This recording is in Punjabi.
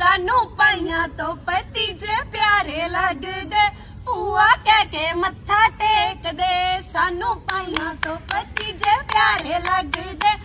ਸਾਨੂੰ ਪਾਈਆਂ ਤੋਂ ਜੇ ਪਿਆਰੇ ਲੱਗਦੇ ਭੂਆ ਕਹਿ ਕੇ ਮੱਥਾ ਟੇਕਦੇ ਸਾਨੂੰ ਪਾਈਆਂ ਤੋਂ ਜੇ ਪਿਆਰੇ ਲੱਗਦੇ